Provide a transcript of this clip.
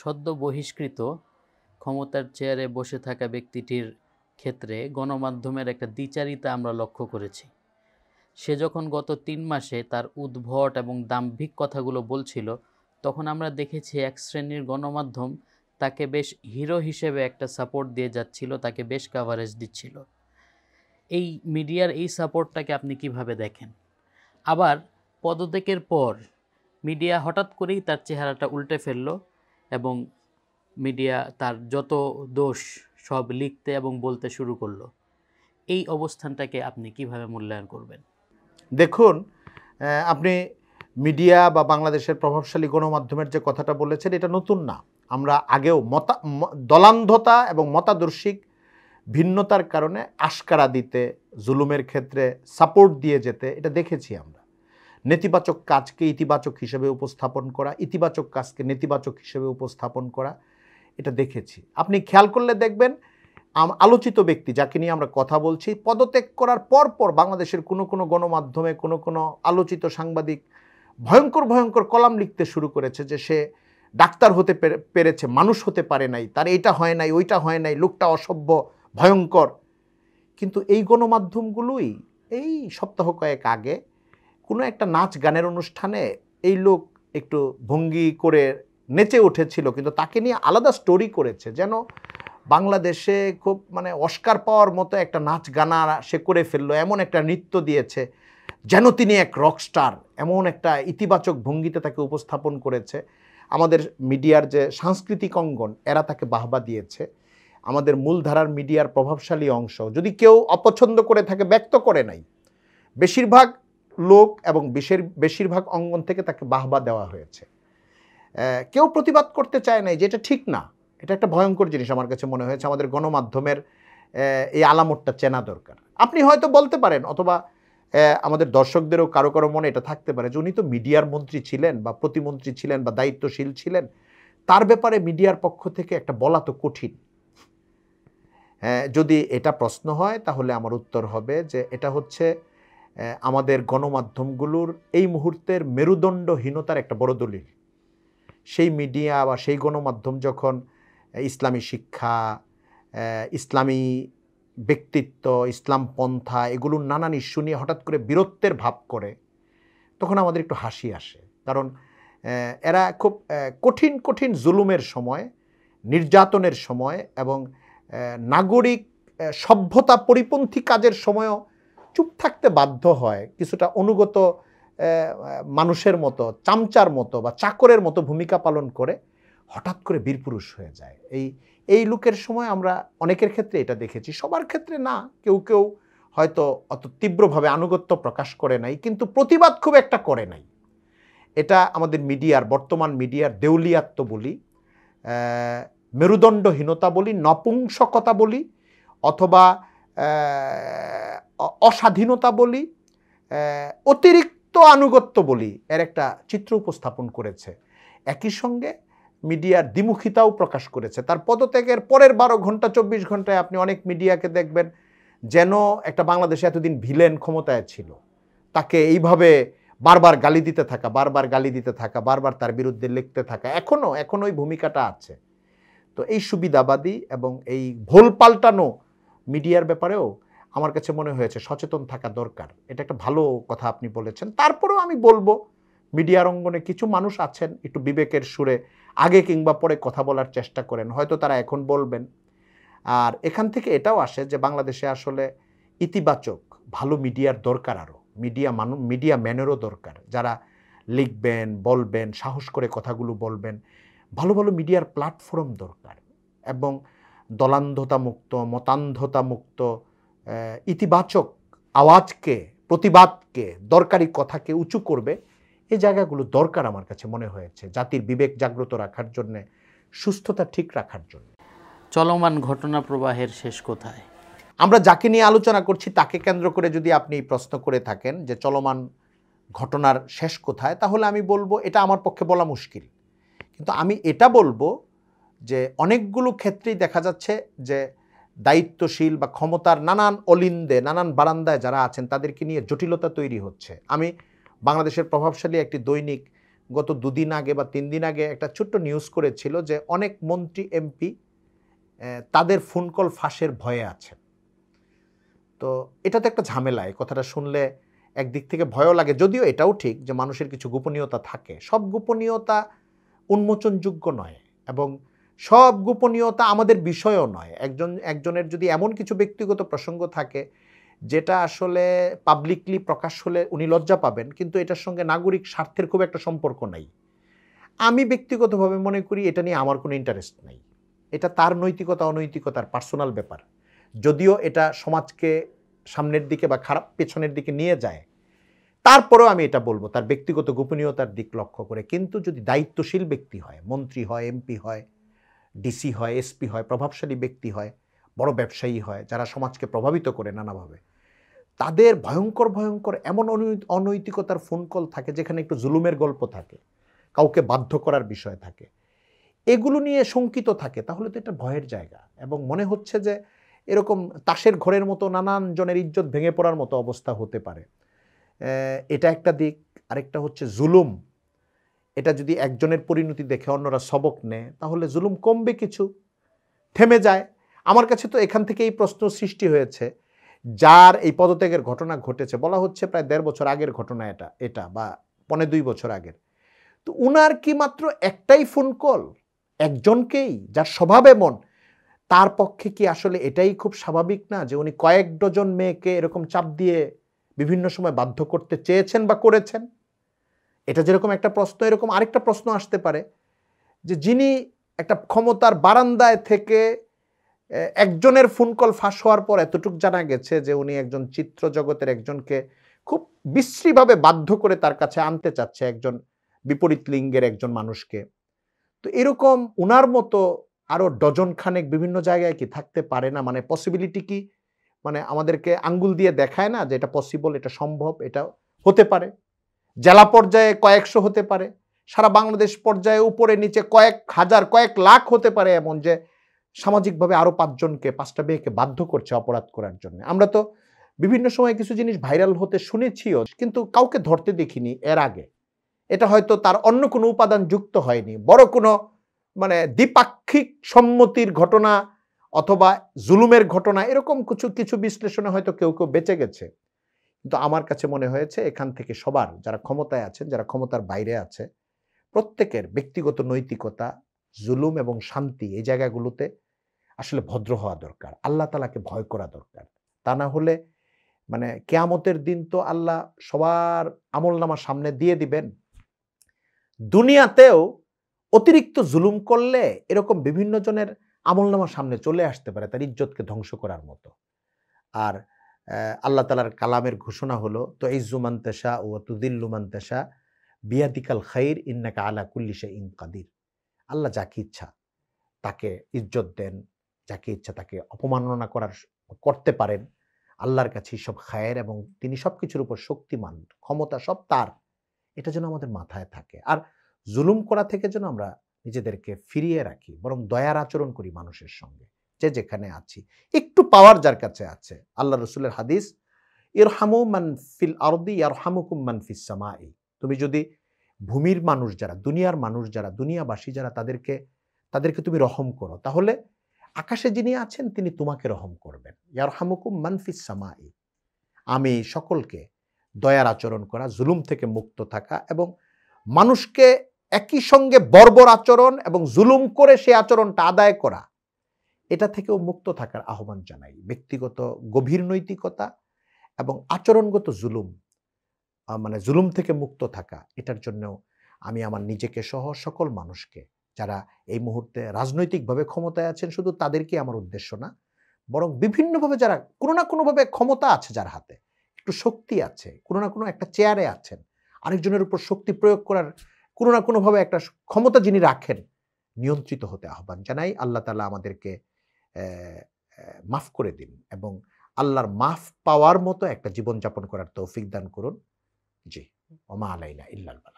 সদ্য বহিষ্কৃত ক্ষমতার চেয়ারে বসে থাকা ব্যক্তিটির ক্ষেত্রে গণমাধ্যমের একটা দ্বিচারিতা আমরা লক্ষ্য করেছি সে যখন গত তিন মাসে তার উদ্ভট এবং দাম্ভিক কথাগুলো বলছিল তখন আমরা দেখেছি এক শ্রেণীর গণমাধ্যম তাকে বেশ হিরো হিসেবে একটা সাপোর্ট দিয়ে যাচ্ছিল তাকে বেশ কাভারেজ দিচ্ছিল এই মিডিয়ার এই সাপোর্টটাকে আপনি কিভাবে দেখেন আবার পদত্যাগের পর মিডিয়া হঠাৎ করেই তার চেহারাটা উল্টে ফেললো এবং মিডিয়া তার যত দোষ সব লিখতে এবং বলতে শুরু করলো এই অবস্থানটাকে আপনি কিভাবে মূল্যায়ন করবেন দেখুন আপনি মিডিয়া বা বাংলাদেশের প্রভাবশালী গণমাধ্যমের যে কথাটা বলেছেন এটা নতুন না আমরা আগেও মতা দলান্ধতা এবং মতাদর্শিক ভিন্নতার কারণে আশকারা দিতে জুলুমের ক্ষেত্রে সাপোর্ট দিয়ে যেতে এটা দেখেছি আমরা নেতিবাচক কাজকে ইতিবাচক হিসেবে উপস্থাপন করা ইতিবাচক কাজকে নেতিবাচক হিসেবে উপস্থাপন করা এটা দেখেছি আপনি খেয়াল করলে দেখবেন আলোচিত ব্যক্তি যাকে নিয়ে আমরা কথা বলছি পদত্যাগ করার পর পর বাংলাদেশের কোনো কোনো গণমাধ্যমে কোনো কোনো আলোচিত সাংবাদিক ভয়ঙ্কর ভয়ঙ্কর কলাম লিখতে শুরু করেছে যে সে ডাক্তার হতে পেরেছে মানুষ হতে পারে নাই তার এটা হয় নাই ওইটা হয় নাই লোকটা অসভ্য ভয়ঙ্কর কিন্তু এই গণমাধ্যমগুলোই এই সপ্তাহ কয়েক আগে কোনো একটা নাচ গানের অনুষ্ঠানে এই লোক একটু ভঙ্গি করে নেচে উঠেছিল কিন্তু তাকে নিয়ে আলাদা স্টোরি করেছে যেন বাংলাদেশে খুব মানে অস্কার পাওয়ার মতো একটা নাচ গানা সে করে ফেললো এমন একটা নৃত্য দিয়েছে যেন তিনি এক রকস্টার এমন একটা ইতিবাচক ভঙ্গিতে তাকে উপস্থাপন করেছে আমাদের মিডিয়ার যে সাংস্কৃতিক অঙ্গন এরা তাকে বাহবা দিয়েছে আমাদের মূলধারার মিডিয়ার প্রভাবশালী অংশ যদি কেউ অপছন্দ করে থাকে ব্যক্ত করে নাই বেশিরভাগ লোক এবং বিশের বেশিরভাগ অঙ্গন থেকে তাকে বাহবা দেওয়া হয়েছে কেউ প্রতিবাদ করতে চায় নাই যে এটা ঠিক না এটা একটা ভয়ঙ্কর জিনিস আমার কাছে মনে হয়েছে আমাদের গণমাধ্যমের এই আলামতটা চেনা দরকার আপনি হয়তো বলতে পারেন অথবা আমাদের দর্শকদেরও কারো কারো মনে এটা থাকতে পারে যে উনি তো মিডিয়ার মন্ত্রী ছিলেন বা প্রতিমন্ত্রী ছিলেন বা দায়িত্বশীল ছিলেন তার ব্যাপারে মিডিয়ার পক্ষ থেকে একটা বলা তো কঠিন যদি এটা প্রশ্ন হয় তাহলে আমার উত্তর হবে যে এটা হচ্ছে আমাদের গণমাধ্যমগুলোর এই মুহূর্তের মেরুদণ্ডহীনতার একটা বড় দলিল সেই মিডিয়া বা সেই গণমাধ্যম যখন ইসলামী শিক্ষা ইসলামী ব্যক্তিত্ব ইসলাম পন্থা এগুলোর নানান ইস্যু নিয়ে হঠাৎ করে বীরত্বের ভাব করে তখন আমাদের একটু হাসি আসে কারণ এরা খুব কঠিন কঠিন জুলুমের সময় নির্যাতনের সময় এবং নাগরিক সভ্যতা পরিপন্থী কাজের সময়ও চুপ থাকতে বাধ্য হয় কিছুটা অনুগত মানুষের মতো চামচার মতো বা চাকরের মতো ভূমিকা পালন করে হঠাৎ করে বীরপুরুষ হয়ে যায় এই এই লুকের সময় আমরা অনেকের ক্ষেত্রে এটা দেখেছি সবার ক্ষেত্রে না কেউ কেউ হয়তো অত তীব্রভাবে আনুগত্য প্রকাশ করে নাই কিন্তু প্রতিবাদ খুব একটা করে নাই এটা আমাদের মিডিয়ার বর্তমান মিডিয়ার দেউলিয়াত্ব বলি মেরুদণ্ডহীনতা বলি নপুংসকতা বলি অথবা অস্বাধীনতা বলি অতিরিক্ত আনুগত্য বলি এর একটা চিত্র উপস্থাপন করেছে একই সঙ্গে মিডিয়ার দ্বিমুখিতাও প্রকাশ করেছে তার পদত্যাগের পরের বারো ঘন্টা চব্বিশ ঘন্টায় আপনি অনেক মিডিয়াকে দেখবেন যেন একটা বাংলাদেশে এতদিন ভিলেন ক্ষমতায় ছিল তাকে এইভাবে বারবার গালি দিতে থাকা বারবার গালি দিতে থাকা বারবার তার বিরুদ্ধে লিখতে থাকা এখনও এখনও ওই ভূমিকাটা আছে তো এই সুবিধাবাদী এবং এই ভোল পাল্টানো মিডিয়ার ব্যাপারেও আমার কাছে মনে হয়েছে সচেতন থাকা দরকার এটা একটা ভালো কথা আপনি বলেছেন তারপরেও আমি বলবো মিডিয়ার অঙ্গনে কিছু মানুষ আছেন একটু বিবেকের সুরে আগে কিংবা পরে কথা বলার চেষ্টা করেন হয়তো তারা এখন বলবেন আর এখান থেকে এটাও আসে যে বাংলাদেশে আসলে ইতিবাচক ভালো মিডিয়ার দরকার আরও মিডিয়া মানু মিডিয়া ম্যানেরও দরকার যারা লিখবেন বলবেন সাহস করে কথাগুলো বলবেন ভালো ভালো মিডিয়ার প্ল্যাটফর্ম দরকার এবং দলান্ধতা মুক্ত মতান্ধতা মুক্ত ইতিবাচক আওয়াজকে প্রতিবাদকে দরকারি কথাকে উঁচু করবে এ জায়গাগুলো দরকার আমার কাছে মনে হয়েছে জাতির বিবেক জাগ্রত রাখার জন্যে সুস্থতা ঠিক রাখার জন্য চলমান ঘটনা প্রবাহের শেষ কোথায় আমরা যাকে নিয়ে আলোচনা করছি তাকে কেন্দ্র করে যদি আপনি প্রশ্ন করে থাকেন যে চলমান ঘটনার শেষ কোথায় তাহলে আমি বলবো এটা আমার পক্ষে বলা মুশকিল কিন্তু আমি এটা বলবো যে অনেকগুলো ক্ষেত্রেই দেখা যাচ্ছে যে দায়িত্বশীল বা ক্ষমতার নানান অলিন্দে নানান বারান্দায় যারা আছেন তাদেরকে নিয়ে জটিলতা তৈরি হচ্ছে আমি বাংলাদেশের প্রভাবশালী একটি দৈনিক গত দুদিন আগে বা তিন দিন আগে একটা ছোট্ট নিউজ করেছিল যে অনেক মন্ত্রী এমপি তাদের ফোন কল ফাঁসের ভয়ে আছেন তো এটা তো একটা ঝামেলা এই কথাটা শুনলে একদিক থেকে ভয়ও লাগে যদিও এটাও ঠিক যে মানুষের কিছু গোপনীয়তা থাকে সব গোপনীয়তা উন্মোচনযোগ্য নয় এবং সব গোপনীয়তা আমাদের বিষয়ও নয় একজন একজনের যদি এমন কিছু ব্যক্তিগত প্রসঙ্গ থাকে যেটা আসলে পাবলিকলি প্রকাশ হলে উনি লজ্জা পাবেন কিন্তু এটার সঙ্গে নাগরিক স্বার্থের খুব একটা সম্পর্ক নাই আমি ব্যক্তিগতভাবে মনে করি এটা নিয়ে আমার কোনো ইন্টারেস্ট নাই এটা তার নৈতিকতা অনৈতিকতার পার্সোনাল ব্যাপার যদিও এটা সমাজকে সামনের দিকে বা খারাপ পেছনের দিকে নিয়ে যায় তারপরেও আমি এটা বলবো তার ব্যক্তিগত গোপনীয়তার দিক লক্ষ্য করে কিন্তু যদি দায়িত্বশীল ব্যক্তি হয় মন্ত্রী হয় এমপি হয় ডিসি হয় এসপি হয় প্রভাবশালী ব্যক্তি হয় বড় ব্যবসায়ী হয় যারা সমাজকে প্রভাবিত করে নানাভাবে তাদের ভয়ঙ্কর ভয়ঙ্কর এমন অনৈতিকতার ফোন কল থাকে যেখানে একটু জুলুমের গল্প থাকে কাউকে বাধ্য করার বিষয় থাকে এগুলো নিয়ে শঙ্কিত থাকে তাহলে তো এটা ভয়ের জায়গা এবং মনে হচ্ছে যে এরকম তাসের ঘরের মতো নানান জনের ইজ্জত ভেঙে পড়ার মতো অবস্থা হতে পারে এটা একটা দিক আরেকটা হচ্ছে জুলুম এটা যদি একজনের পরিণতি দেখে অন্যরা সবক নেয় তাহলে জুলুম কমবে কিছু থেমে যায় আমার কাছে তো এখান থেকে এই প্রশ্ন সৃষ্টি হয়েছে যার এই পদত্যাগের ঘটনা ঘটেছে বলা হচ্ছে প্রায় দেড় বছর আগের ঘটনা এটা এটা বা পনে দুই বছর আগের তো উনার কি মাত্র একটাই ফোন কল একজনকেই যার স্বভাব এমন তার পক্ষে কি আসলে এটাই খুব স্বাভাবিক না যে উনি কয়েক ডজন মেয়েকে এরকম চাপ দিয়ে বিভিন্ন সময় বাধ্য করতে চেয়েছেন বা করেছেন এটা যেরকম একটা প্রশ্ন এরকম আরেকটা প্রশ্ন আসতে পারে যে যিনি একটা ক্ষমতার বারান্দায় থেকে একজনের ফোন কল ফাঁস হওয়ার পর এতটুক জানা গেছে যে উনি একজন চিত্র জগতের একজনকে খুব বিশ্রীভাবে বাধ্য করে তার কাছে আনতে চাচ্ছে একজন বিপরীত লিঙ্গের একজন মানুষকে তো এরকম উনার মতো আরও ডজন খানেক বিভিন্ন জায়গায় কি থাকতে পারে না মানে পসিবিলিটি কি মানে আমাদেরকে আঙ্গুল দিয়ে দেখায় না যে এটা পসিবল এটা সম্ভব এটা হতে পারে জেলা পর্যায়ে কয়েকশো হতে পারে সারা বাংলাদেশ পর্যায়ে উপরে নিচে কয়েক হাজার কয়েক লাখ হতে পারে এমন যে সামাজিকভাবে আরও পাঁচজনকে পাঁচটা মেয়েকে বাধ্য করছে অপরাধ করার জন্য আমরা তো বিভিন্ন সময় কিছু জিনিস ভাইরাল হতে শুনেছিও কিন্তু কাউকে ধরতে দেখিনি এর আগে এটা হয়তো তার অন্য কোনো উপাদান যুক্ত হয়নি বড় কোনো মানে দ্বিপাক্ষিক সম্মতির ঘটনা অথবা জুলুমের ঘটনা এরকম কিছু কিছু বিশ্লেষণে হয়তো কেউ কেউ বেঁচে গেছে কিন্তু আমার কাছে মনে হয়েছে এখান থেকে সবার যারা ক্ষমতায় আছেন যারা ক্ষমতার বাইরে আছে প্রত্যেকের ব্যক্তিগত নৈতিকতা জুলুম এবং শান্তি এই জায়গাগুলোতে আসলে ভদ্র হওয়া দরকার আল্লাহ তালাকে ভয় করা দরকার তা না হলে মানে কেয়ামতের দিন তো আল্লাহ সবার আমল নামা সামনে দিয়ে দিবেন দুনিয়াতেও অতিরিক্ত জুলুম করলে এরকম বিভিন্ন জনের আমল নামা সামনে চলে আসতে পারে তার ইজ্জতকে ধ্বংস করার মতো আর আল্লাহ তালার কালামের ঘোষণা হলো তো ইজ্জুমান্তেশা ও তুদিল্লুমান্তেশা বিয়াদিকাল খাইর ইন্নাকা আলা কুল্লিশা ইন কাদির আল্লাহ যাকে ইচ্ছা তাকে ইজ্জত দেন যাকে ইচ্ছা তাকে অপমাননা করার করতে পারেন আল্লাহর কাছে সব খায়ের এবং তিনি সব কিছুর উপর শক্তিমান ক্ষমতা সব তার এটা যেন আমাদের মাথায় থাকে আর জুলুম করা থেকে যেন আমরা নিজেদেরকে ফিরিয়ে রাখি বরং দয়ার আচরণ করি মানুষের সঙ্গে যে যেখানে আছি একটু পাওয়ার যার কাছে আছে আল্লাহ রসুলের হাদিস ইরহামু মান ফিল আরদি হামুকুম মান ফিস সামাই তুমি যদি ভূমির মানুষ যারা দুনিয়ার মানুষ যারা দুনিয়াবাসী যারা তাদেরকে তাদেরকে তুমি রহম করো তাহলে আকাশে যিনি আছেন তিনি তোমাকে রহম করবেন হামুকুম মান ফিস সামাই আমি সকলকে দয়ার আচরণ করা জুলুম থেকে মুক্ত থাকা এবং মানুষকে একই সঙ্গে বর্বর আচরণ এবং জুলুম করে সে আচরণটা আদায় করা এটা থেকেও মুক্ত থাকার আহ্বান জানাই ব্যক্তিগত গভীর নৈতিকতা এবং আচরণগত জুলুম মানে জুলুম থেকে মুক্ত থাকা এটার জন্যও আমি আমার নিজেকে সহ সকল মানুষকে যারা এই মুহূর্তে রাজনৈতিকভাবে ক্ষমতায় আছেন শুধু তাদেরকে আমার উদ্দেশ্য না বরং বিভিন্নভাবে যারা কোনো না কোনোভাবে ক্ষমতা আছে যার হাতে একটু শক্তি আছে কোনো না কোনো একটা চেয়ারে আছেন আরেকজনের উপর শক্তি প্রয়োগ করার কোনো না কোনোভাবে একটা ক্ষমতা যিনি রাখেন নিয়ন্ত্রিত হতে আহ্বান জানাই আল্লাহ তালা আমাদেরকে মাফ করে দিন এবং আল্লাহর মাফ পাওয়ার মতো একটা জীবনযাপন করার তৌফিক দান করুন জি ওমা আলাইলা ইল্লাল